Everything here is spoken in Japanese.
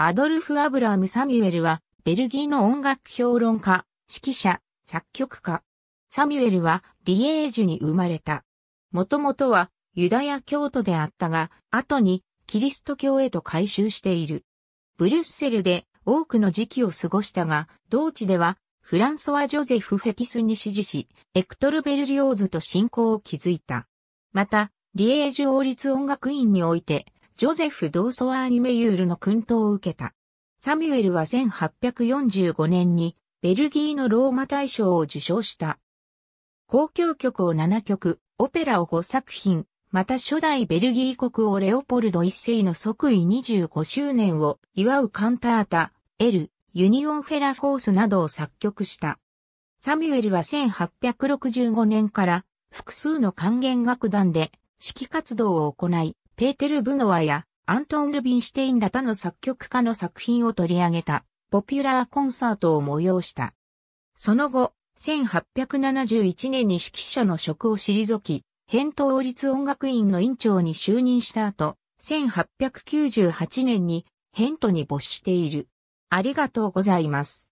アドルフ・アブラム・サミュエルは、ベルギーの音楽評論家、指揮者、作曲家。サミュエルは、リエージュに生まれた。もともとは、ユダヤ教徒であったが、後に、キリスト教へと改宗している。ブリュッセルで、多くの時期を過ごしたが、同地では、フランソワ・ジョゼフ・フェティスに支持し、エクトル・ベルリオーズと信仰を築いた。また、リエージュ王立音楽院において、ジョゼフ・ドーソアーニメユールの訓陶を受けた。サミュエルは1845年にベルギーのローマ大賞を受賞した。交響曲を7曲、オペラを5作品、また初代ベルギー国王レオポルド一世の即位25周年を祝うカンタータ、エル、ユニオンフェラフォースなどを作曲した。サミュエルは1865年から複数の管弦楽団で指揮活動を行い、ペーテル・ブノワやアントン・ルビンシュテインら他の作曲家の作品を取り上げた、ポピュラーコンサートを催した。その後、1871年に指揮者の職を退き、返答立音楽院の院長に就任した後、1898年に返答に没している。ありがとうございます。